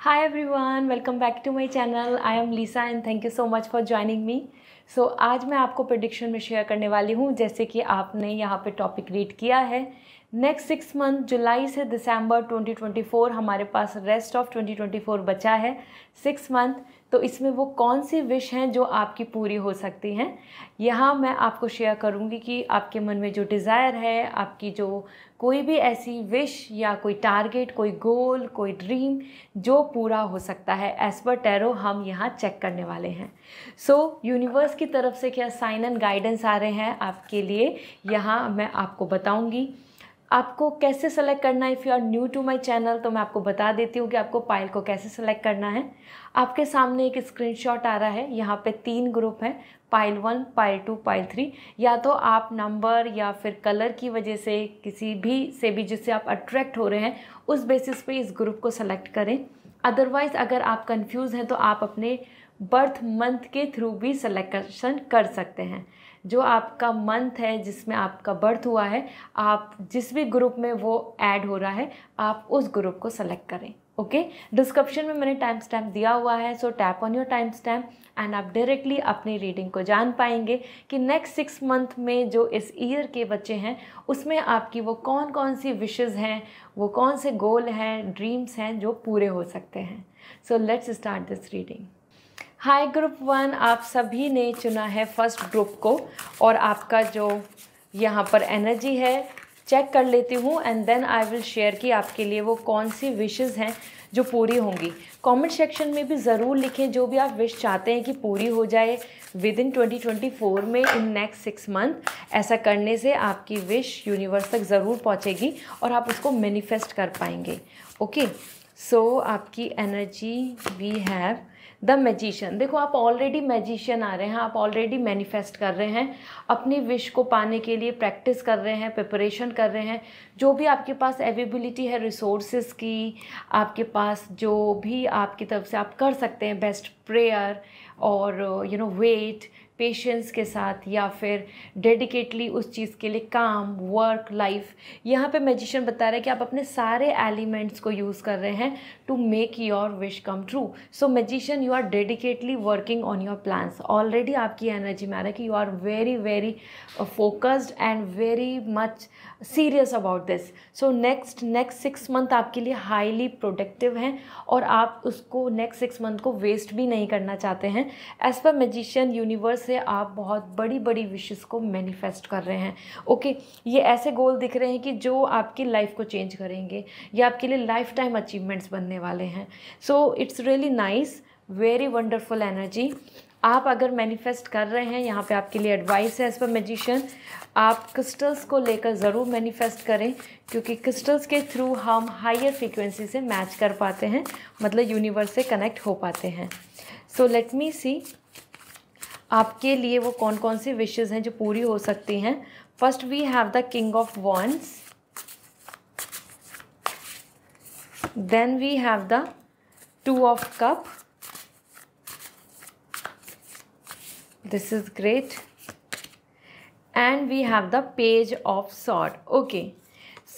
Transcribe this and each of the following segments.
High everyone welcome back to my channel I am Lisa and thank you so much for joining me so आज मैं आपको prediction में share करने वाली हूँ जैसे कि आपने यहाँ पर टॉपिक रीड किया है नेक्स्ट सिक्स मंथ जुलाई से दिसंबर 2024 हमारे पास रेस्ट ऑफ 2024 बचा है सिक्स मंथ तो इसमें वो कौन सी विश हैं जो आपकी पूरी हो सकती हैं यहाँ मैं आपको शेयर करूँगी कि आपके मन में जो डिज़ायर है आपकी जो कोई भी ऐसी विश या कोई टारगेट कोई गोल कोई ड्रीम जो पूरा हो सकता है एज पर टैरो हम यहाँ चेक करने वाले हैं सो so, यूनिवर्स की तरफ से क्या साइन एंड गाइडेंस आ रहे हैं आपके लिए यहाँ मैं आपको बताऊँगी आपको कैसे सेलेक्ट करना है if you are new to my channel तो मैं आपको बता देती हूँ कि आपको पाइल को कैसे सेलेक्ट करना है आपके सामने एक स्क्रीनशॉट आ रहा है यहाँ पे तीन ग्रुप हैं pile one pile two pile three या तो आप नंबर या फिर कलर की वजह से किसी भी से भी जिससे आप अट्रैक्ट हो रहे हैं उस बेसिस पर इस ग्रुप को सेलेक्ट करें अदरवाइज़ अगर आप कन्फ्यूज़ हैं तो आप अपने बर्थ मंथ के थ्रू भी सलेक्शन कर सकते हैं जो आपका मंथ है जिसमें आपका बर्थ हुआ है आप जिस भी ग्रुप में वो ऐड हो रहा है आप उस ग्रुप को सेलेक्ट करें ओके okay? डिस्क्रिप्शन में मैंने टाइम स्टैम्प दिया हुआ है so tap on your time stamp and आप डायरेक्टली अपनी रीडिंग को जान पाएंगे कि नेक्स्ट सिक्स मंथ में जो इस ईयर के बच्चे हैं उसमें आपकी वो कौन कौन सी विशेज़ हैं वो कौन से गोल हैं ड्रीम्स हैं जो पूरे हो सकते हैं so let's start this reading hi group one आप सभी ने चुना है फर्स्ट ग्रुप को और आपका जो यहाँ पर एनर्जी है चेक कर लेती हूँ and then I will share कि आपके लिए वो कौन सी विशेज़ हैं जो पूरी होंगी कमेंट सेक्शन में भी ज़रूर लिखें जो भी आप विश चाहते हैं कि पूरी हो जाए within twenty twenty four में इन नेक्स्ट सिक्स मंथ ऐसा करने से आपकी विश यूनिवर्स तक ज़रूर पहुँचेगी और आप उसको मैनिफेस्ट कर पाएंगे ओके सो so, आपकी energy we have the magician देखो आप ऑलरेडी मैजिशियन आ रहे हैं आप ऑलरेडी मैनिफेस्ट कर रहे हैं अपनी विश को पाने के लिए प्रैक्टिस कर रहे हैं प्रिपरेशन कर रहे हैं जो भी आपके पास अवेबिलिटी है रिसोर्सेज की आपके पास जो भी आपकी तरफ से आप कर सकते हैं बेस्ट प्रेयर और यू नो वेट पेशेंस के साथ या फिर डेडिकेटली उस चीज़ के लिए काम वर्क लाइफ यहाँ पे मैजिशियन बता रहा है कि आप अपने सारे एलिमेंट्स को यूज़ कर रहे हैं to make your wish come true so magician you are dedicatedly working on your plans already आपकी एनर्जी में आ रहा है कि you are very very focused and very much serious about this so next next six month आपके लिए highly productive हैं और आप उसको नेक्स्ट सिक्स मंथ को वेस्ट भी नहीं करना चाहते हैं एज पर मैजिशियन यूनिवर्स से आप बहुत बड़ी बड़ी विशेष को मैनिफेस्ट कर रहे हैं ओके okay, ये ऐसे गोल दिख रहे हैं कि जो आपकी लाइफ को चेंज करेंगे या आपके लिए लाइफ टाइम अचीवमेंट्स बनने करने वाले हैं so it's really nice very wonderful energy आप अगर मैनिफेस्ट कर रहे हैं यहाँ पे आपके लिए एडवाइस है एज पर मेजिशियन आप क्रिस्टल्स को लेकर ज़रूर मैनिफेस्ट करें क्योंकि क्रिस्टल्स के थ्रू हम हायर फ्रिक्वेंसी से मैच कर पाते हैं मतलब यूनिवर्स से कनेक्ट हो पाते हैं सो लेट मी सी आपके लिए वो कौन कौन सी विशेज़ हैं जो पूरी हो सकती हैं first we have the king of wands then we have the two of cup this is great and we have the page of sword okay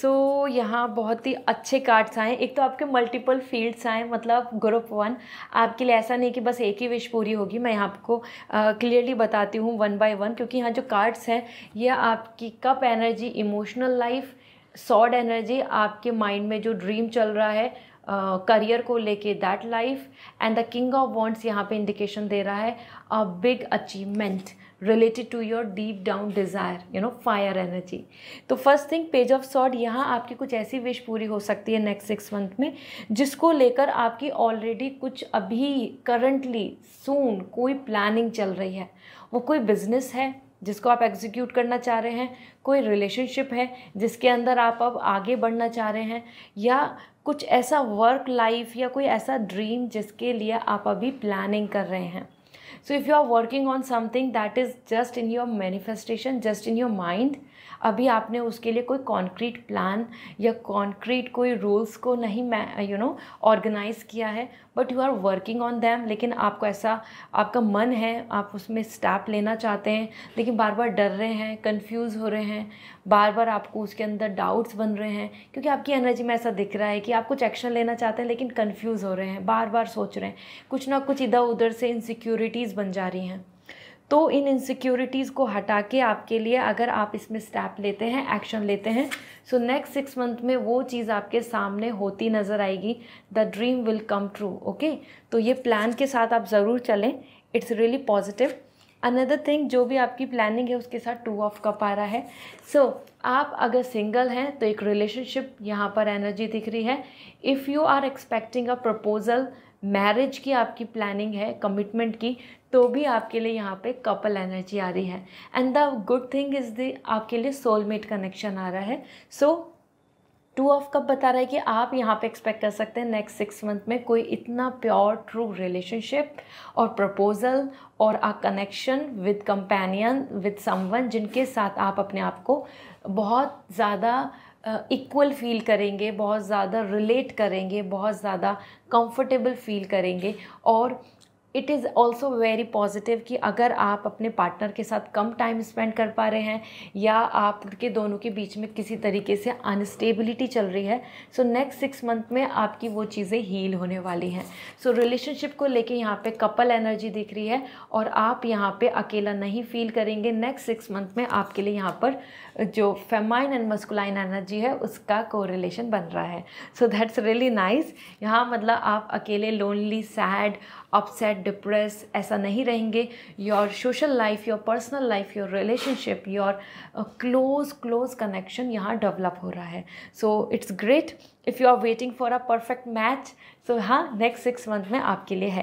so यहाँ बहुत ही अच्छे कार्ड्स आए एक तो आपके मल्टीपल फील्ड्स आए मतलब ग्रुप वन आपके लिए ऐसा नहीं कि बस एक ही विश पूरी होगी मैं आपको क्लियरली बताती हूँ वन बाय वन क्योंकि यहाँ जो कार्ड्स हैं ये आपकी cup energy emotional life sword energy आपके माइंड में जो ड्रीम चल रहा है करियर uh, को लेके that life and the king of wands यहाँ पे इंडिकेशन दे रहा है a big achievement related to your deep down desire you know fire energy तो first thing page of sword यहाँ आपकी कुछ ऐसी विश पूरी हो सकती है नेक्स्ट सिक्स मंथ में जिसको लेकर आपकी ऑलरेडी कुछ अभी करंटली सून कोई प्लानिंग चल रही है वो कोई बिजनेस है जिसको आप एग्जीक्यूट करना चाह रहे हैं कोई रिलेशनशिप है जिसके अंदर आप अब आगे बढ़ना चाह रहे हैं या कुछ ऐसा वर्क लाइफ या कोई ऐसा ड्रीम जिसके लिए आप अभी प्लानिंग कर रहे हैं so if you are working on something that is just in your manifestation just in your mind अभी आपने उसके लिए कोई कॉन्क्रीट प्लान या कॉन्क्रीट कोई रूल्स को नहीं यू नो ऑर्गेनाइज़ किया है but you are working on them लेकिन आपको ऐसा आपका मन है आप उसमें स्टेप लेना चाहते हैं लेकिन बार बार डर रहे हैं कन्फ्यूज़ हो रहे हैं बार बार आपको उसके अंदर डाउट्स बन रहे हैं क्योंकि आपकी एनर्जी में ऐसा दिख रहा है कि आप कुछ एक्शन लेना चाहते हैं लेकिन कन्फ्यूज़ हो रहे हैं बार बार सोच रहे हैं कुछ ना कुछ इधर उधर से इनसिक्योरिटीज़ बन जा रही हैं तो इन इनसिक्योरिटीज़ को हटा के आपके लिए अगर आप इसमें स्टेप लेते हैं एक्शन लेते हैं सो नेक्स्ट सिक्स मंथ में वो चीज़ आपके सामने होती नज़र आएगी the dream will come true okay तो ये प्लान के साथ आप ज़रूर चलें it's really positive another thing जो भी आपकी प्लानिंग है उसके साथ टू ऑफ कप आ रहा है सो so, आप अगर सिंगल हैं तो एक रिलेशनशिप यहाँ पर एनर्जी दिख रही है if you are expecting a proposal marriage की आपकी प्लानिंग है कमिटमेंट की तो भी आपके लिए यहाँ पे कपल एनर्जी आ रही है and the good thing is the आपके लिए सोलमेट कनेक्शन आ रहा है so so, two of cup बता रहा है कि आप यहाँ पे एक्सपेक्ट कर सकते हैं नेक्स्ट सिक्स मंथ में कोई इतना प्योर ट्रू रिलेशनशिप और प्रपोजल और a connection with companion with someone जिनके साथ आप अपने आप को बहुत ज़्यादा इक्वल फील करेंगे बहुत ज़्यादा रिलेट करेंगे बहुत ज़्यादा कंफर्टेबल फील करेंगे और it is also very positive कि अगर आप अपने पार्टनर के साथ कम टाइम स्पेंड कर पा रहे हैं या आपके दोनों के बीच में किसी तरीके से अनस्टेबिलिटी चल रही है सो नेक्स्ट सिक्स मंथ में आपकी वो चीज़ें हील होने वाली हैं सो रिलेशनशिप को लेके यहाँ पे कपल एनर्जी दिख रही है और आप यहाँ पे अकेला नहीं फील करेंगे नेक्स्ट सिक्स मंथ में आपके लिए यहाँ पर जो फेमाइन एंड मस्कुलाइन एनर्जी है उसका कोरिलेशन बन रहा है सो दैट्स रियली नाइस यहाँ मतलब आप अकेले लोनली सैड अपसेट डिप्रेस ऐसा नहीं रहेंगे your social life your personal life your relationship your close close connection यहाँ डेवलप हो रहा है so it's great if you are waiting for a perfect match so हाँ नेक्स्ट सिक्स मंथ में आपके लिए है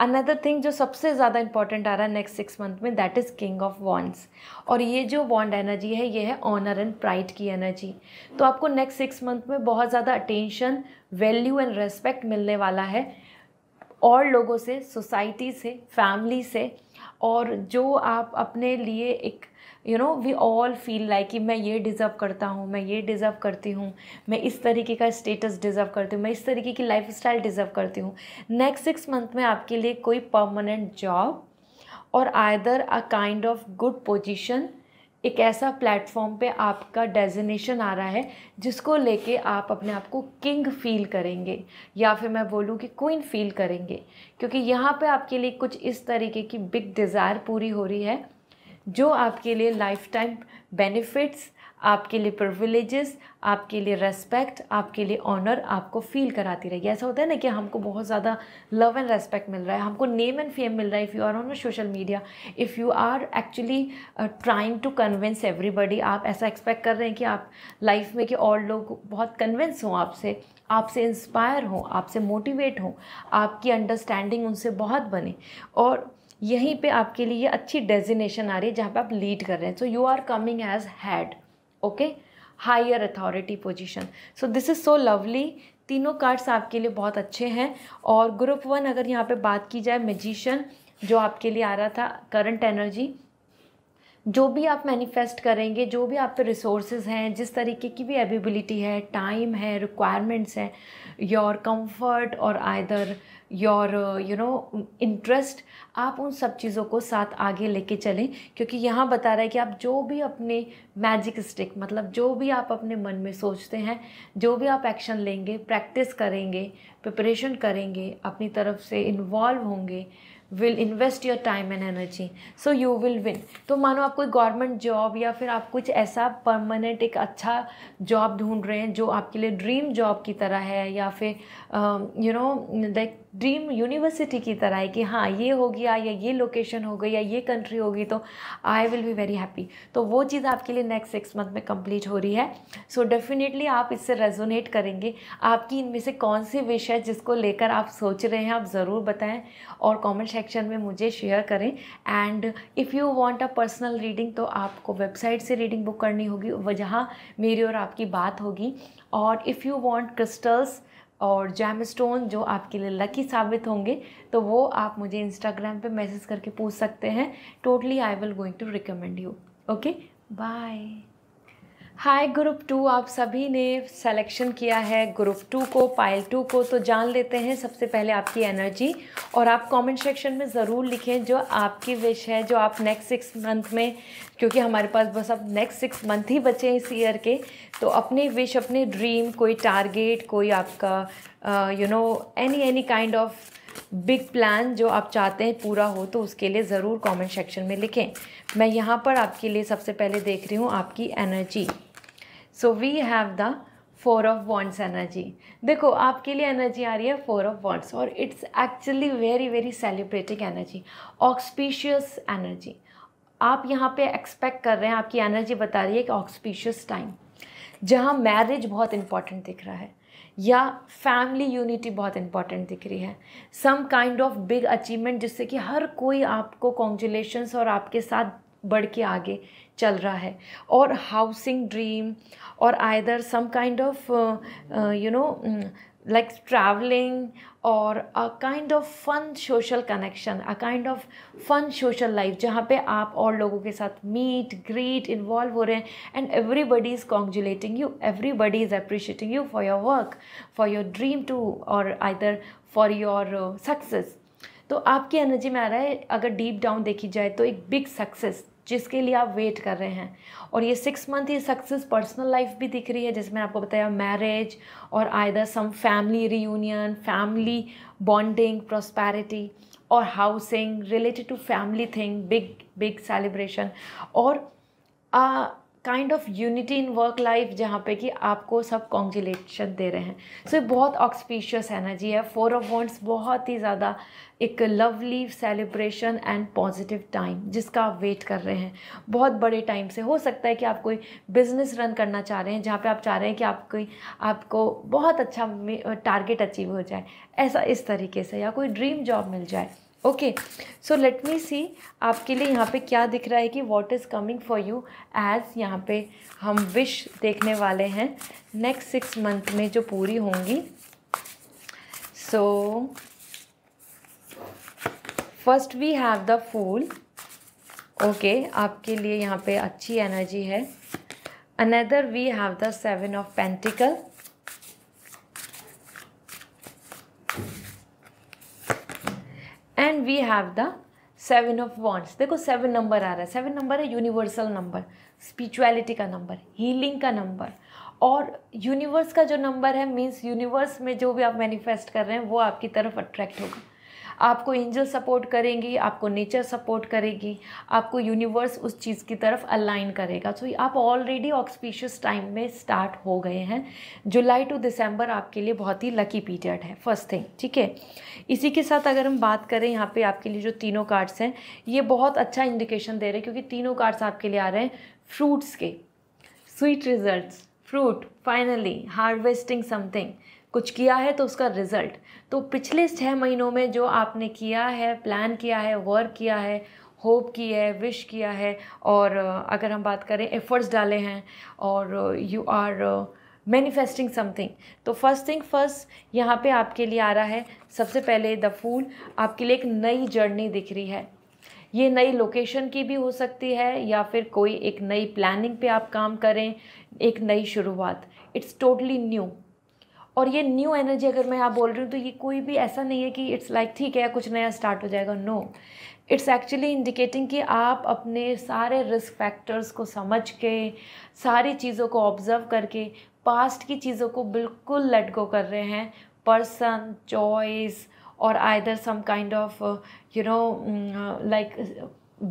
अनदर थिंग जो सबसे ज़्यादा इंपॉर्टेंट आ रहा है नेक्स्ट सिक्स मंथ में that is king of wands और ये जो वॉन्ड एनर्जी है ये है ऑनर एंड प्राइड की एनर्जी तो आपको नेक्स्ट सिक्स मंथ में बहुत ज़्यादा अटेंशन वैल्यू एंड रेस्पेक्ट मिलने वाला है और लोगों से सोसाइटी से फैमिली से और जो आप अपने लिए एक you know we all feel like कि मैं ये डिज़र्व करता हूँ मैं ये डिज़र्व करती हूँ मैं इस तरीके का स्टेटस डिज़र्व करती हूँ मैं इस तरीके की लाइफ स्टाइल डिज़र्व करती हूँ नेक्स्ट सिक्स मंथ में आपके लिए कोई परमानेंट जॉब और either a kind of good position एक ऐसा प्लेटफॉर्म पे आपका डेजिनेशन आ रहा है जिसको लेके आप अपने आप को किंग फील करेंगे या फिर मैं बोलूँ कि क्वीन फील करेंगे क्योंकि यहाँ पे आपके लिए कुछ इस तरीके की बिग डिज़ायर पूरी हो रही है जो आपके लिए लाइफ टाइम बेनिफिट्स आपके लिए प्रिविलेजेस आपके लिए रेस्पेक्ट आपके लिए ऑनर आपको फील कराती रहेगी ऐसा होता है ना कि हमको बहुत ज़्यादा लव एंड रेस्पेक्ट मिल रहा है हमको नेम एंड फेम मिल रहा है if you are on social media if you are actually trying to convince everybody आप ऐसा एक्सपेक्ट कर रहे हैं कि आप लाइफ में कि और लोग बहुत कन्विंस हों आपसे आपसे इंस्पायर हों आपसे मोटिवेट हों आपकी अंडरस्टैंडिंग उनसे बहुत बने और यहीं पे आपके लिए अच्छी डेजिनेशन आ रही है जहाँ पे आप लीड कर रहे हैं so you are coming as head okay higher authority position so this is so lovely तीनों कार्ड्स आपके लिए बहुत अच्छे हैं और ग्रुप वन अगर यहाँ पे बात की जाए मेजिशन जो आपके लिए आ रहा था करंट एनर्जी जो भी आप मैनिफेस्ट करेंगे जो भी आप रिसोर्सेज हैं जिस तरीके की भी एबिलिटी है टाइम है रिक्वायरमेंट्स हैं योर कंफर्ट और either your you know interest आप उन सब चीज़ों को साथ आगे लेके चलें क्योंकि यहाँ बता रहा है कि आप जो भी अपने मैजिक स्टिक मतलब जो भी आप अपने मन में सोचते हैं जो भी आप एक्शन लेंगे प्रैक्टिस करेंगे प्रिपरेशन करेंगे अपनी तरफ से इन्वॉल्व होंगे will invest your time and energy so you will win तो मानो आप कोई गवर्नमेंट जॉब या फिर आप कुछ ऐसा परमानेंट एक अच्छा जॉब ढूंढ रहे हैं जो आपके लिए ड्रीम जॉब की तरह है या फिर you know like dream university की तरह है कि हाँ ये हो गया या ये लोकेशन हो गई या ये कंट्री होगी तो I will be very happy तो वो चीज़ आपके लिए नेक्स्ट सिक्स मंथ में कंप्लीट हो रही है सो so डेफिनेटली आप इससे रेजोनेट करेंगे आपकी इनमें से कौन सी विश है जिसको लेकर आप सोच रहे हैं आप ज़रूर बताएं और कमेंट सेक्शन में मुझे शेयर करें and if you want a personal reading तो आपको वेबसाइट से रीडिंग बुक करनी होगी जहाँ मेरी और आपकी बात होगी और इफ़ यू वांट क्रिस्टल्स और जैम स्टोन जो आपके लिए लकी साबित होंगे तो वो आप मुझे इंस्टाग्राम पे मैसेज करके पूछ सकते हैं totally I will going to recommend you okay bye hi group two आप सभी ने सेलेक्शन किया है ग्रुप टू को पाइल टू को तो जान लेते हैं सबसे पहले आपकी एनर्जी और आप कमेंट सेक्शन में ज़रूर लिखें जो आपकी विश है जो आप नेक्स्ट सिक्स मंथ में क्योंकि हमारे पास बस अब नेक्स्ट सिक्स मंथ ही बचे हैं इस ईयर के तो अपने विश अपने ड्रीम कोई टारगेट कोई आपका you know any any kind of big plan जो आप चाहते हैं पूरा हो तो उसके लिए ज़रूर कमेंट सेक्शन में लिखें मैं यहाँ पर आपके लिए सबसे पहले देख रही हूँ आपकी energy so we have the four of wands energy देखो आपके लिए एनर्जी आ रही है फोर ऑफ वॉन्ट्स और it's actually very very celebrating energy auspicious energy आप यहाँ पे एक्सपेक्ट कर रहे हैं आपकी एनर्जी बता रही है कि ऑक्सपीशियस टाइम जहाँ मैरिज बहुत इंपॉर्टेंट दिख रहा है या फैमिली यूनिटी बहुत इंपॉर्टेंट दिख रही है some kind of big achievement जिससे कि हर कोई आपको कॉन्ग्रेचुलेशंस और आपके साथ बढ़ के आगे चल रहा है और हाउसिंग ड्रीम और either some kind of you know like travelling और a kind of fun social connection a kind of fun social life जहाँ पे आप और लोगों के साथ मीट ग्रीट इन्वॉल्व हो रहे हैं and everybody is congratulating you everybody is appreciating you for your work for your dream too और आइदर फॉर योर सक्सेस तो आपकी एनर्जी में आ रहा है अगर डीप डाउन देखी जाए तो एक बिग सक्सेस जिसके लिए आप वेट कर रहे हैं और ये सिक्स मंथ ये सक्सेस पर्सनल लाइफ भी दिख रही है जिसमें आपको बताया मैरिज और either some family reunion family bonding prosperity और housing related to family thing big big celebration और uh, kind of unity in work life जहाँ पे कि आपको सब कॉन्ग्रेचुलेशन दे रहे हैं सो so, ये बहुत ऑक्सपीशियस एनर्जी है फोर ऑफ वॉन्ट्स बहुत ही ज़्यादा एक lovely celebration and positive time जिसका आप वेट कर रहे हैं बहुत बड़े टाइम से हो सकता है कि आप कोई बिजनेस रन करना चाह रहे हैं जहाँ पे आप चाह रहे हैं कि आप कोई आपको बहुत अच्छा टारगेट अचीव हो जाए ऐसा इस तरीके से या कोई ड्रीम जॉब मिल जाए ओके सो लेट मी सी आपके लिए यहाँ पे क्या दिख रहा है कि what is coming for you as यहाँ पे हम विश देखने वाले हैं नेक्स्ट सिक्स मंथ में जो पूरी होंगी so first we have the fool okay आपके लिए यहाँ पे अच्छी एनर्जी है another we have the seven of pentacle and we have the seven of wands देखो सेवन नंबर आ रहा है सेवन नंबर है यूनिवर्सल नंबर स्पिरिचुअलिटी का नंबर हीलिंग का नंबर और यूनिवर्स का जो नंबर है मीन्स यूनिवर्स में जो भी आप मैनिफेस्ट कर रहे हैं वो आपकी तरफ अट्रैक्ट होगा आपको एंजल सपोर्ट करेंगी आपको नेचर सपोर्ट करेगी आपको यूनिवर्स उस चीज़ की तरफ अलाइन करेगा सो so, आप ऑलरेडी ऑक्सपीशियस टाइम में स्टार्ट हो गए हैं जुलाई टू दिसंबर आपके लिए बहुत ही लकी पीरियड है फर्स्ट थिंग ठीक है इसी के साथ अगर हम बात करें यहाँ पे आपके लिए जो तीनों कार्ड्स हैं ये बहुत अच्छा इंडिकेशन दे रहे हैं क्योंकि तीनों कार्ड्स आपके लिए आ रहे हैं फ्रूट्स के sweet result fruit finally harvesting something कुछ किया है तो उसका रिज़ल्ट तो पिछले छः महीनों में जो आपने किया है प्लान किया है वर्क किया है होप की है विश किया है और अगर हम बात करें एफ़र्ट्स डाले हैं और यू आर मैनिफेस्टिंग समथिंग तो फर्स्ट थिंग फर्स्ट यहाँ पे आपके लिए आ रहा है सबसे पहले द फूल आपके लिए एक नई जर्नी दिख रही है ये नई लोकेशन की भी हो सकती है या फिर कोई एक नई प्लानिंग पे आप काम करें एक नई शुरुआत इट्स टोटली न्यू और ये न्यू एनर्जी अगर मैं यहाँ बोल रही हूँ तो ये कोई भी ऐसा नहीं है कि इट्स लाइक ठीक है कुछ नया स्टार्ट हो जाएगा नो इट्स एक्चुअली इंडिकेटिंग कि आप अपने सारे रिस्क फैक्टर्स को समझ के सारी चीज़ों को ऑब्जर्व करके पास्ट की चीज़ों को बिल्कुल लेट गो कर रहे हैं पर्सन चॉइस और either some kind of you know like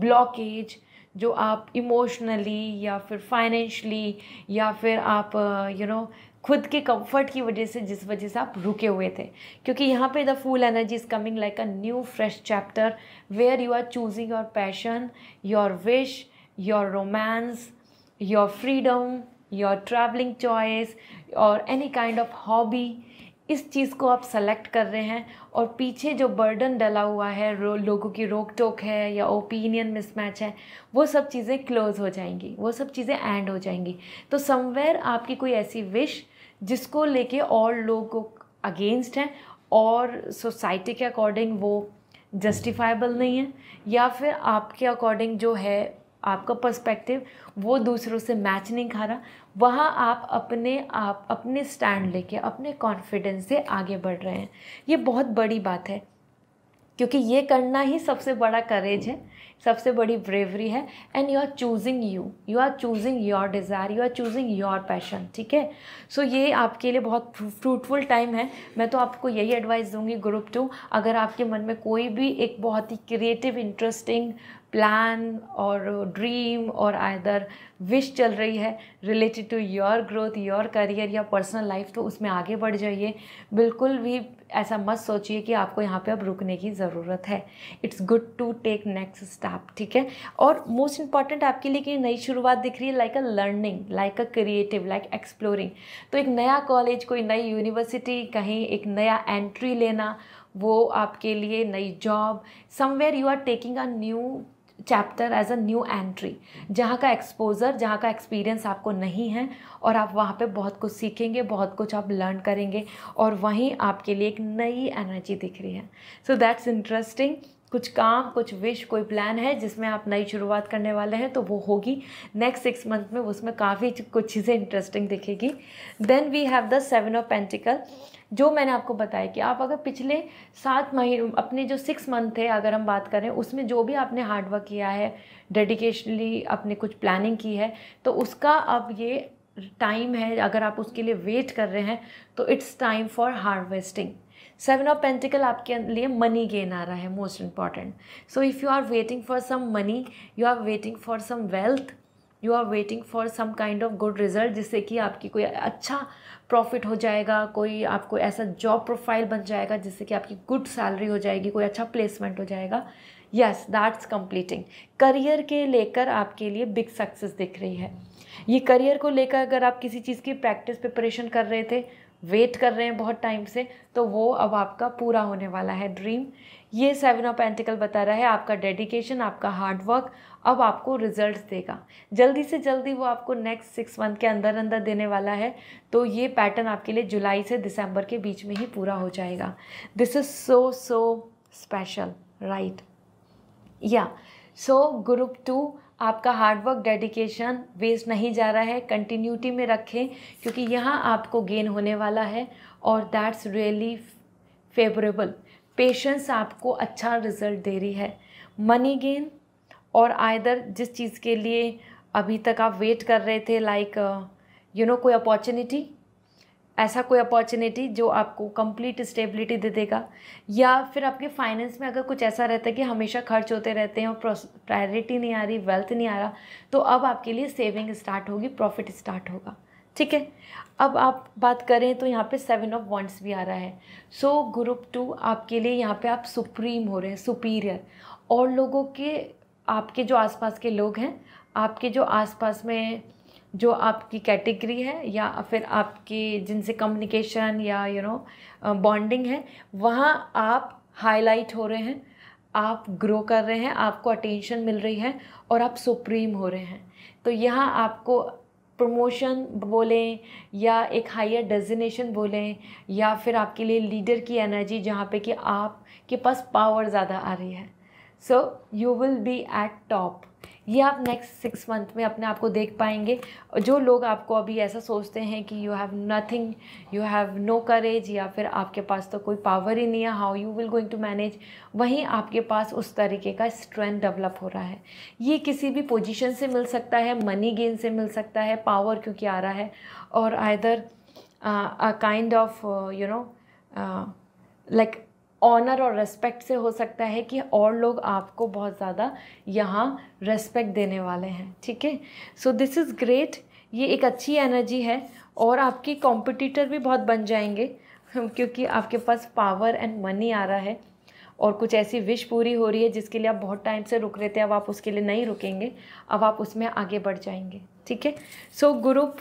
blockage जो आप इमोशनली या फिर फाइनेंशली या फिर आप you uh, know you know, खुद के कंफर्ट की वजह से जिस वजह से आप रुके हुए थे क्योंकि यहाँ पे the fool energy is coming like a new fresh chapter where you are choosing your passion your wish your romance your freedom your travelling choice और एनी काइंड ऑफ हॉबी इस चीज़ को आप सेलेक्ट कर रहे हैं और पीछे जो बर्डन डला हुआ है लोगों की रोक टोक है या ओपिनियन मिसमैच है वो सब चीज़ें क्लोज हो जाएंगी वो सब चीज़ें एंड हो जाएंगी तो समवेयर आपकी कोई ऐसी विश जिसको लेके और लोग अगेंस्ट हैं और सोसाइटी के अकॉर्डिंग वो जस्टिफाइबल नहीं है या फिर आपके अकॉर्डिंग जो है आपका पर्सपेक्टिव वो दूसरों से मैच नहीं खा रहा वहाँ आप अपने आप अपने स्टैंड लेके अपने कॉन्फिडेंस से आगे बढ़ रहे हैं ये बहुत बड़ी बात है क्योंकि ये करना ही सबसे बड़ा करेज है सबसे बड़ी ब्रेवरी है and you are choosing you you are choosing your desire you are choosing your passion ठीक है सो ये आपके लिए बहुत फ्रूटफुल टाइम है मैं तो आपको यही एडवाइस दूंगी ग्रुप टू अगर आपके मन में कोई भी एक बहुत ही क्रिएटिव इंटरेस्टिंग प्लान और ड्रीम और आदर विश चल रही है related to your growth your career या पर्सनल लाइफ तो उसमें आगे बढ़ जाइए बिल्कुल भी ऐसा मत सोचिए कि आपको यहाँ पे अब रुकने की ज़रूरत है it's good to take next step ठीक है और मोस्ट इंपॉर्टेंट आपके लिए कि नई शुरुआत दिख रही है like a learning like a creative like exploring तो एक नया कॉलेज कोई नई यूनिवर्सिटी कहीं एक नया एंट्री लेना वो आपके लिए नई job somewhere you are taking a new chapter as a new entry जहाँ का एक्सपोजर जहाँ का एक्सपीरियंस आपको नहीं है और आप वहाँ पे बहुत कुछ सीखेंगे बहुत कुछ आप लर्न करेंगे और वहीं आपके लिए एक नई एनर्जी दिख रही है सो दैट्स इंटरेस्टिंग कुछ काम कुछ विश कोई प्लान है जिसमें आप नई शुरुआत करने वाले हैं तो वो होगी नेक्स्ट सिक्स मंथ में उसमें काफ़ी कुछ चीज़ें इंटरेस्टिंग दिखेगी then we have the seven of pentacle जो मैंने आपको बताया कि आप अगर पिछले सात महीने अपने जो सिक्स मंथ थे अगर हम बात करें उसमें जो भी आपने हार्डवर्क किया है डेडिकेशनली आपने कुछ प्लानिंग की है तो उसका अब ये टाइम है अगर आप उसके लिए वेट कर रहे हैं तो it's time for harvesting seven of pentacle आपके लिए मनी गेन आ रहा है most important so if you are waiting for some money you are waiting for some wealth you are waiting for some kind of good result जिससे कि आपकी कोई अच्छा प्रॉफिट हो जाएगा कोई आपको ऐसा जॉब प्रोफाइल बन जाएगा जिससे कि आपकी गुड सैलरी हो जाएगी कोई अच्छा प्लेसमेंट हो जाएगा यस दैट्स कंप्लीटिंग करियर के लेकर आपके लिए बिग सक्सेस दिख रही है ये करियर को लेकर अगर आप किसी चीज़ की प्रैक्टिस प्रिपरेशन कर रहे थे वेट कर रहे हैं बहुत टाइम से तो वो अब आपका पूरा होने वाला है ड्रीम ये सेवन ऑफ पेंटिकल बता रहा है आपका डेडिकेशन आपका हार्डवर्क अब आपको रिजल्ट देगा जल्दी से जल्दी वो आपको नेक्स्ट सिक्स मंथ के अंदर अंदर देने वाला है तो ये पैटर्न आपके लिए जुलाई से दिसंबर के बीच में ही पूरा हो जाएगा this is so so special right या सो ग्रुप टू आपका हार्डवर्क डेडिकेशन वेस्ट नहीं जा रहा है कंटिन्यूटी में रखें क्योंकि यहाँ आपको गेन होने वाला है और दैट्स रियली फेवरेबल पेशेंस आपको अच्छा रिजल्ट दे रही है मनी गेन और आयदर जिस चीज़ के लिए अभी तक आप वेट कर रहे थे लाइक यू नो कोई अपॉर्चुनिटी ऐसा कोई अपॉर्चुनिटी जो आपको कंप्लीट स्टेबिलिटी दे देगा या फिर आपके फाइनेंस में अगर कुछ ऐसा रहता है कि हमेशा खर्च होते रहते हैं और प्रायोरिटी नहीं आ रही वेल्थ नहीं आ रहा तो अब आपके लिए सेविंग स्टार्ट होगी प्रॉफिट स्टार्ट होगा ठीक है अब आप बात करें तो यहाँ पे सेवन ऑफ वॉन्ट्स भी आ रहा है सो ग्रुप टू आपके लिए यहाँ पे आप सुप्रीम हो रहे हैं सुपीरियर और लोगों के आपके जो आसपास के लोग हैं आपके जो आसपास में जो आपकी कैटेगरी है या फिर आपके जिनसे कम्युनिकेशन या यू नो बॉन्डिंग है वहाँ आप हाईलाइट हो रहे हैं आप ग्रो कर रहे हैं आपको अटेंशन मिल रही है और आप सुप्रीम हो रहे हैं तो यहाँ आपको प्रमोशन बोलें या एक हायर डेजिनेशन बोलें या फिर आपके लिए लीडर की एनर्जी जहाँ पे कि आपके पास पावर ज़्यादा आ रही है so you will be at top ये आप नेक्स्ट सिक्स मंथ में अपने आप को देख पाएंगे जो लोग आपको अभी ऐसा सोचते हैं कि you have nothing you have no courage या फिर आपके पास तो कोई पावर ही नहीं है how you will going to manage वहीं आपके पास उस तरीके का स्ट्रेंथ डेवलप हो रहा है ये किसी भी पोजीशन से मिल सकता है मनी गेन से मिल सकता है पावर क्योंकि आ रहा है और either a kind of you know like honour और रेस्पेक्ट से हो सकता है कि और लोग आपको बहुत ज़्यादा यहाँ रेस्पेक्ट देने वाले हैं ठीक है सो दिस इज़ ग्रेट ये एक अच्छी एनर्जी है और आपकी कॉम्पिटिटर भी बहुत बन जाएंगे क्योंकि आपके पास पावर एंड मनी आ रहा है और कुछ ऐसी विश पूरी हो रही है जिसके लिए आप बहुत टाइम से रुक रहे थे अब आप उसके लिए नहीं रुकेंगे अब आप उसमें आगे बढ़ जाएंगे ठीक है so group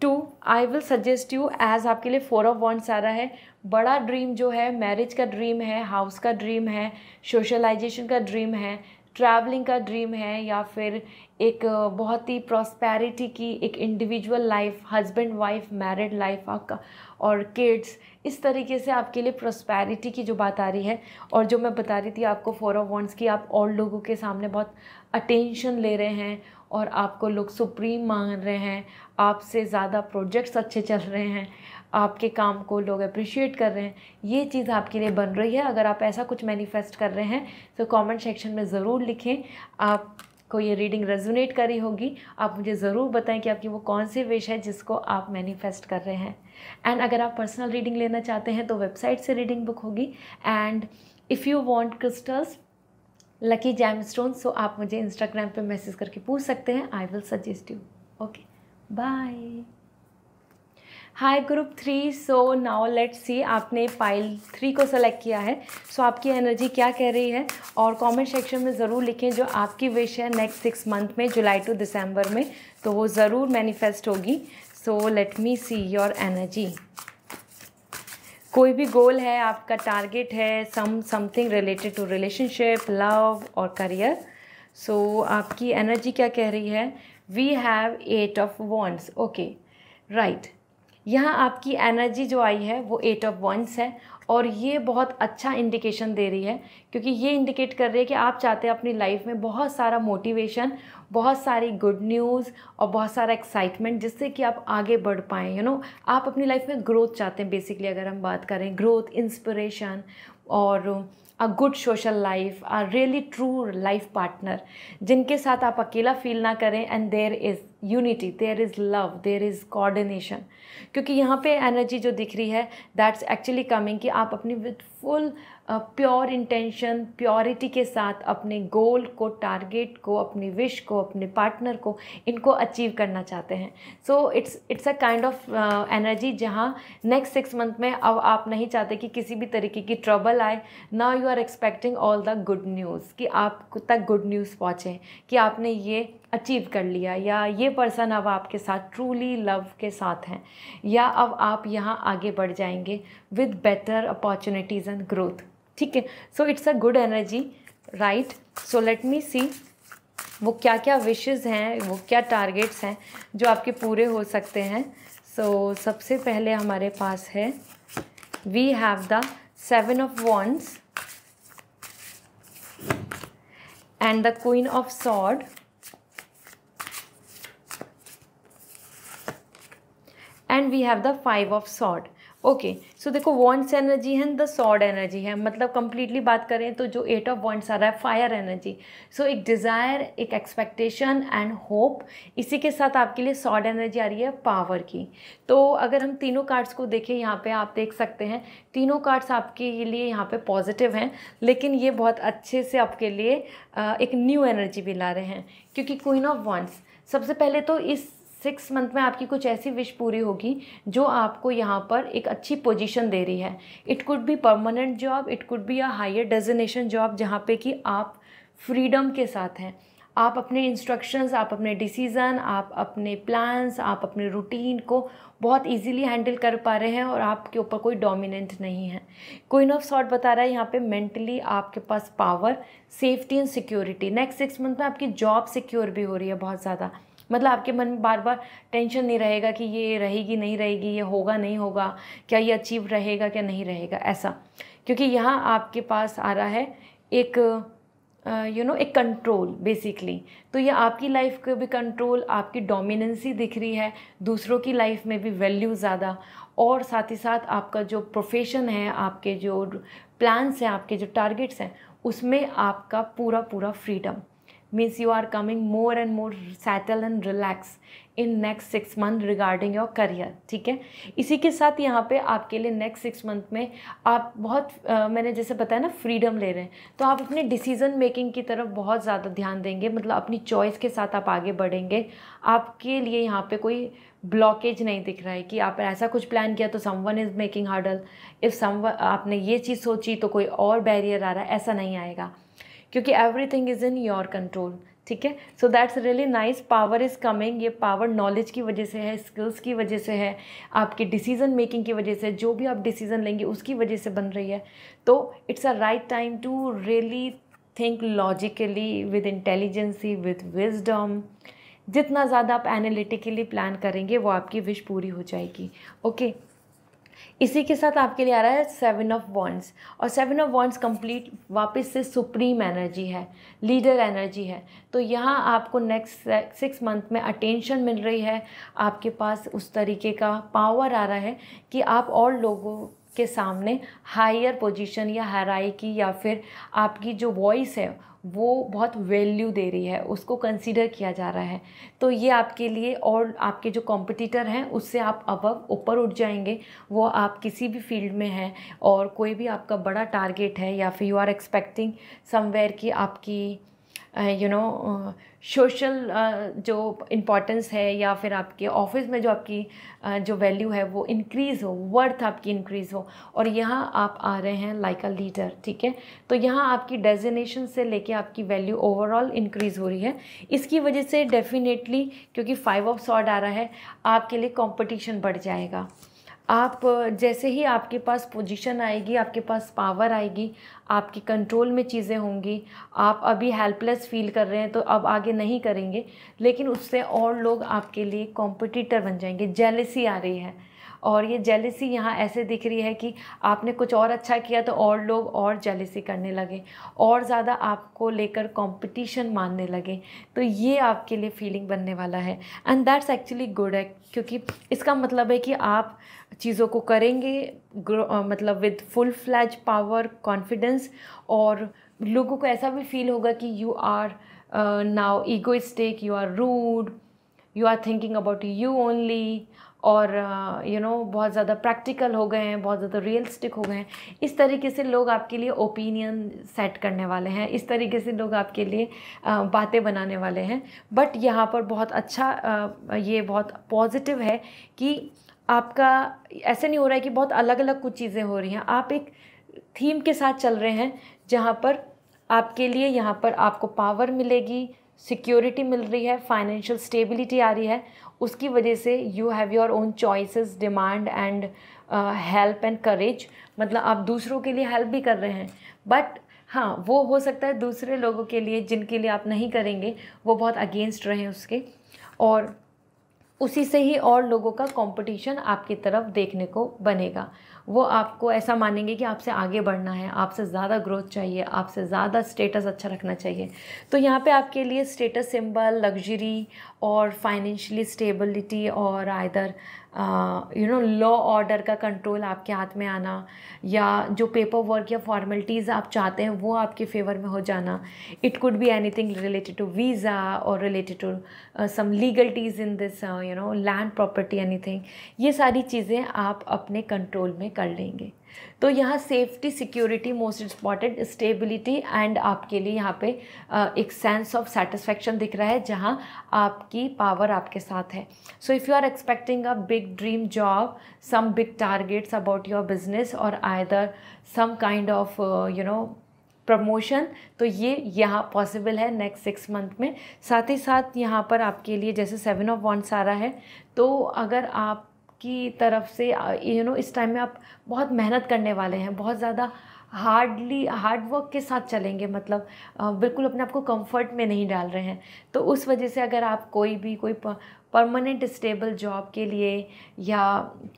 two I will suggest you as आपके लिए फोर ऑफ वॉन्ट्स आ रहा है बड़ा ड्रीम जो है मैरिज का ड्रीम है हाउस का ड्रीम है सोशलाइजेशन का ड्रीम है ट्रैवलिंग का ड्रीम है या फिर एक बहुत ही प्रॉस्पैरिटी की एक individual life husband wife married life आपका और किड्स इस तरीके से आपके लिए प्रॉस्पैरिटी की जो बात आ रही है और जो मैं बता रही थी आपको फोर ऑफ वॉन्ट्स की आप और लोगों के सामने बहुत अटेंशन ले रहे हैं और आपको लोग सुप्रीम मान रहे हैं आपसे ज़्यादा प्रोजेक्ट्स अच्छे चल रहे हैं आपके काम को लोग अप्रिशिएट कर रहे हैं ये चीज़ आपके लिए बन रही है अगर आप ऐसा कुछ मैनिफेस्ट कर रहे हैं तो कमेंट सेक्शन में ज़रूर लिखें आप को ये रीडिंग रेजोनेट करी होगी आप मुझे ज़रूर बताएं कि आपकी वो कौन सी विश है जिसको आप मैनिफेस्ट कर रहे हैं एंड अगर आप पर्सनल रीडिंग लेना चाहते हैं तो वेबसाइट से रीडिंग बुक होगी and if you want crystals lucky gem stone so आप मुझे इंस्टाग्राम पे मैसेज करके पूछ सकते हैं I will suggest you okay bye hi group three so now let see आपने फाइल थ्री को सेलेक्ट किया है सो so, आपकी एनर्जी क्या कह रही है और कमेंट सेक्शन में ज़रूर लिखें जो आपकी विश है नेक्स्ट सिक्स मंथ में जुलाई टू दिसंबर में तो वो ज़रूर मैनिफेस्ट होगी so let me see your energy कोई भी गोल है आपका टारगेट है some something related to relationship love और करियर सो आपकी एनर्जी क्या कह रही है we have eight of wands okay right यहाँ आपकी एनर्जी जो आई है वो एट ऑफ वंस है और ये बहुत अच्छा इंडिकेशन दे रही है क्योंकि ये इंडिकेट कर रही है कि आप चाहते हैं अपनी लाइफ में बहुत सारा मोटिवेशन बहुत सारी गुड न्यूज़ और बहुत सारा एक्साइटमेंट जिससे कि आप आगे बढ़ पाएँ यू नो आप अपनी लाइफ में ग्रोथ चाहते हैं बेसिकली अगर हम बात करें ग्रोथ इंस्पिरेशन और a good social life a really true life partner जिनके साथ आप अकेला फील ना करें and there is unity there is love there is coordination क्योंकि यहाँ पे एनर्जी जो दिख रही है दैट्स एक्चुअली कमिंग कि आप अपनी with full pure intention purity के साथ अपने गोल को टारगेट को अपनी विश को अपने पार्टनर को इनको अचीव करना चाहते हैं so it's it's a kind of energy जहाँ नेक्स्ट सिक्स मंथ में अब आप नहीं चाहते कि किसी भी तरीके की ट्रबल आए now you are expecting all the good news कि आप तक गुड न्यूज़ पहुँचे कि आपने ये अचीव कर लिया या ये पर्सन अब आपके साथ ट्रूली लव के साथ हैं या अब आप यहाँ आगे बढ़ जाएंगे with better opportunities and growth ठीक है so it's a good energy right so let me see वो क्या क्या विशेज़ हैं वो क्या टारगेट्स हैं जो आपके पूरे हो सकते हैं सो so, सबसे पहले हमारे पास है we have the seven of wands and the queen of sword and we have the five of sword okay so देखो वॉन्ट्स एनर्जी है द सॉड एनर्जी है मतलब कंप्लीटली बात करें तो जो एट ऑफ वॉन्ट्स आ रहा है फायर एनर्जी सो एक डिज़ायर एक एक्सपेक्टेशन एंड होप इसी के साथ आपके लिए सॉड एनर्जी आ रही है पावर की तो अगर हम तीनों कार्ड्स को देखें यहाँ पे आप देख सकते हैं तीनों कार्ड्स आपके लिए यहाँ पे पॉजिटिव हैं लेकिन ये बहुत अच्छे से आपके लिए एक न्यू एनर्जी भी ला रहे हैं क्योंकि क्वीन ऑफ वॉन्ट्स सबसे पहले तो इस सिक्स मंथ में आपकी कुछ ऐसी विश पूरी होगी जो आपको यहाँ पर एक अच्छी पोजीशन दे रही है it could be permanent job it could be a higher designation job जहाँ पे कि आप फ्रीडम के साथ हैं आप अपने इंस्ट्रक्शंस आप अपने डिसीज़न आप अपने प्लान्स आप अपने रूटीन को बहुत इजीली हैंडल कर पा रहे हैं और आपके ऊपर कोई डोमिनेंट नहीं है क्वीन ऑफ सॉर्ट बता रहा है यहाँ पे मेंटली आपके पास power safety and security next six month में आपकी जॉब सिक्योर भी हो रही है बहुत ज़्यादा मतलब आपके मन में बार बार टेंशन नहीं रहेगा कि ये रहेगी नहीं रहेगी ये होगा नहीं होगा क्या ये अचीव रहेगा क्या नहीं रहेगा ऐसा क्योंकि यहाँ आपके पास आ रहा है एक यू नो एक कंट्रोल बेसिकली तो ये आपकी लाइफ का भी कंट्रोल आपकी डोमिनेंसी दिख रही है दूसरों की लाइफ में भी वैल्यू ज़्यादा और साथ ही साथ आपका जो प्रोफेशन है आपके जो प्लान्स हैं आपके जो टारगेट्स हैं उसमें आपका पूरा पूरा freedom means you are coming more and more settle and relax in next six month regarding your career ठीक है इसी के साथ यहाँ पे आपके लिए नेक्स्ट सिक्स मंथ में आप बहुत आ, मैंने जैसे बताया ना फ्रीडम ले रहे हैं तो आप अपने डिसीजन मेकिंग की तरफ बहुत ज़्यादा ध्यान देंगे मतलब अपनी चॉइस के साथ आप आगे बढ़ेंगे आपके लिए यहाँ पे कोई ब्लॉकेज नहीं दिख रहा है कि आप ऐसा कुछ प्लान किया तो one is making hurdle if some आपने ये चीज़ सोची तो कोई और बैरियर आ रहा है ऐसा नहीं आएगा क्योंकि everything is in your control ठीक है so that's really nice power is coming ये पावर नॉलेज की वजह से है स्किल्स की वजह से है आपके डिसीजन मेकिंग की वजह से जो भी आप डिसीजन लेंगे उसकी वजह से बन रही है तो it's a right time to really think logically with intelligence with wisdom जितना ज़्यादा आप एनालिटिकली प्लान करेंगे वो आपकी विश पूरी हो जाएगी ओके okay? इसी के साथ आपके लिए आ रहा है सेवन ऑफ वॉन्ड्स और सेवन ऑफ वॉन्ड्स कंप्लीट वापस से सुप्रीम एनर्जी है लीडर एनर्जी है तो यहाँ आपको नेक्स्ट सिक्स मंथ में अटेंशन मिल रही है आपके पास उस तरीके का पावर आ रहा है कि आप और लोगों के सामने हायर पोजीशन या हराई की या फिर आपकी जो वॉइस है वो बहुत वैल्यू दे रही है उसको कंसीडर किया जा रहा है तो ये आपके लिए और आपके जो कॉम्पिटिटर हैं उससे आप अब ऊपर उठ जाएंगे वो आप किसी भी फील्ड में हैं और कोई भी आपका बड़ा टारगेट है या फिर यू आर एक्सपेक्टिंग समवेयर की आपकी यू नो सोशल जो इम्पोर्टेंस है या फिर आपके ऑफिस में जो आपकी uh, जो वैल्यू है वो इंक्रीज़ हो वर्थ आपकी इंक्रीज़ हो और यहाँ आप आ रहे हैं लाइक अ लीडर ठीक है तो यहाँ आपकी डेजिनेशन से लेके आपकी वैल्यू ओवरऑल इंक्रीज़ हो रही है इसकी वजह से डेफिनेटली क्योंकि फाइव ऑफ सॉड आ रहा है आपके लिए कॉम्पिटिशन बढ़ जाएगा आप जैसे ही आपके पास पोजीशन आएगी आपके पास पावर आएगी आपकी कंट्रोल में चीज़ें होंगी आप अभी हेल्पलेस फील कर रहे हैं तो अब आगे नहीं करेंगे लेकिन उससे और लोग आपके लिए कॉम्पिटिटर बन जाएंगे जेलेसी आ रही है और ये जेलेसी यहाँ ऐसे दिख रही है कि आपने कुछ और अच्छा किया तो और लोग और जेलेसी करने लगे और ज़्यादा आपको लेकर कंपटीशन मानने लगे तो ये आपके लिए फीलिंग बनने वाला है एंड दैट्स एक्चुअली गुड है क्योंकि इसका मतलब है कि आप चीज़ों को करेंगे मतलब with full fledged power confidence और लोगों को ऐसा भी फील होगा कि you are now egoistic you are rude you are thinking about you only और यू नो बहुत ज़्यादा प्रैक्टिकल हो गए हैं बहुत ज़्यादा रियलिस्टिक हो गए हैं इस तरीके से लोग आपके लिए ओपिनियन सेट करने वाले हैं इस तरीके से लोग आपके लिए बातें बनाने वाले हैं बट यहाँ पर बहुत अच्छा ये बहुत पॉजिटिव है कि आपका ऐसे नहीं हो रहा है कि बहुत अलग अलग कुछ चीज़ें हो रही हैं आप एक थीम के साथ चल रहे हैं जहाँ पर आपके लिए यहाँ पर आपको पावर मिलेगी सिक्योरिटी मिल रही है फाइनेंशियल स्टेबिलिटी आ रही है उसकी वजह से you have your own choices demand and help and courage मतलब आप दूसरों के लिए हेल्प भी कर रहे हैं बट हाँ वो हो सकता है दूसरे लोगों के लिए जिनके लिए आप नहीं करेंगे वो बहुत अगेंस्ट रहे उसके और उसी से ही और लोगों का कंपटीशन आपकी तरफ देखने को बनेगा वो आपको ऐसा मानेंगे कि आपसे आगे बढ़ना है आपसे ज़्यादा ग्रोथ चाहिए आपसे ज़्यादा स्टेटस अच्छा रखना चाहिए तो यहाँ पे आपके लिए स्टेटस सिंबल लग्जरी और फाइनेंशियली स्टेबिलिटी और either you know law order का कंट्रोल आपके हाथ में आना या जो पेपर वर्क या फॉर्मेलिटीज़ आप चाहते हैं वो आपके फेवर में हो जाना it could be anything related to visa और related to some legalities in this you know land property anything ये सारी चीज़ें आप अपने कंट्रोल में कर लेंगे तो यहाँ safety security most important stability and आपके लिए यहाँ पे एक सेंस ऑफ सेटिस्फेक्शन दिख रहा है जहाँ आपकी पावर आपके साथ है so if you are expecting a big dream job some big targets about your business और either some kind of you know promotion तो ये यहाँ पॉसिबल है नेक्स्ट सिक्स मंथ में साथ ही साथ यहाँ पर आपके लिए जैसे सेवन ऑफ वॉन्ट्स आ रहा है तो अगर आप की तरफ से यू नो इस टाइम में आप बहुत मेहनत करने वाले हैं बहुत ज़्यादा हार्डली हार्ड वर्क के साथ चलेंगे मतलब बिल्कुल अपने आप को कंफर्ट में नहीं डाल रहे हैं तो उस वजह से अगर आप कोई भी कोई परमानेंट स्टेबल जॉब के लिए या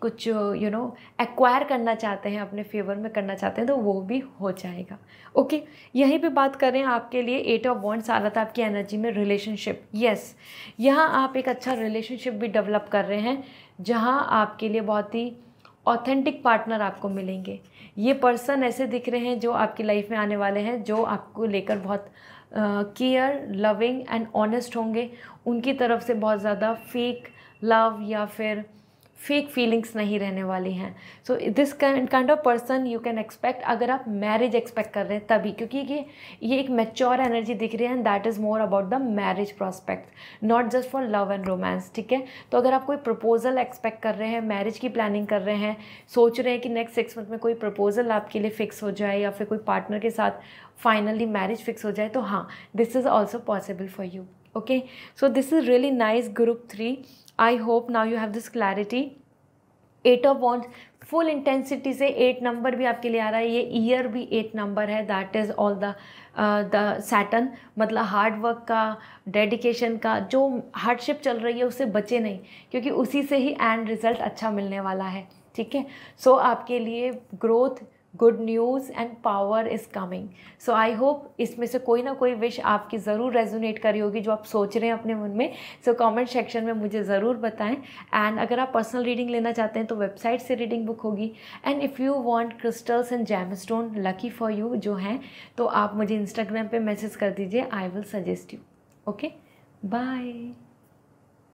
कुछ यू नो एक्वायर करना चाहते हैं अपने फेवर में करना चाहते हैं तो वो भी हो जाएगा ओके यहीं पे बात करें आपके लिए एट ऑफ वॉन्ट्स आ रहा था आपकी एनर्जी में रिलेशनशिप यस yes, यहाँ आप एक अच्छा रिलेशनशिप भी डेवलप कर रहे हैं जहाँ आपके लिए बहुत ही ऑथेंटिक पार्टनर आपको मिलेंगे ये पर्सन ऐसे दिख रहे हैं जो आपकी लाइफ में आने वाले हैं जो आपको लेकर बहुत केयर लविंग एंड ऑनेस्ट होंगे उनकी तरफ से बहुत ज़्यादा फेक लव या फिर फेक फीलिंग्स नहीं रहने वाली हैं so this kind of person you can expect अगर आप मैरिज एक्सपेक्ट कर रहे हैं तभी क्योंकि ये ये एक मेच्योर एनर्जी दिख रही है and that is more about the marriage prospect not just for love and romance ठीक है तो अगर आप कोई प्रपोजल एक्सपेक्ट कर रहे हैं मैरिज की प्लानिंग कर रहे हैं सोच रहे हैं कि नेक्स्ट सिक्स मंथ में कोई प्रपोजल आपके लिए फ़िक्स हो जाए या फिर कोई पार्टनर के साथ फाइनली मैरिज फिक्स हो जाए तो हाँ this is also possible for you okay so this is really nice group three I hope now you have this clarity eight of wands full intensity से एट नंबर भी आपके लिए आ रहा है ये ईयर भी एट नंबर है that is all the the Saturn मतलब हार्ड वर्क का डेडिकेशन का जो हार्डशिप चल रही है उससे बचे नहीं क्योंकि उसी से ही एंड रिज़ल्ट अच्छा मिलने वाला है ठीक है सो so, आपके लिए growth good news and power is coming so I hope इसमें से कोई ना कोई विश आपकी ज़रूर रेजोनेट करी होगी जो आप सोच रहे हैं अपने मन में सो कॉमेंट सेक्शन में मुझे ज़रूर बताएं एंड अगर आप पर्सनल रीडिंग लेना चाहते हैं तो वेबसाइट से रीडिंग बुक होगी and if you want crystals and gem stone lucky for you जो हैं तो आप मुझे इंस्टाग्राम पर मैसेज कर दीजिए I will suggest you okay bye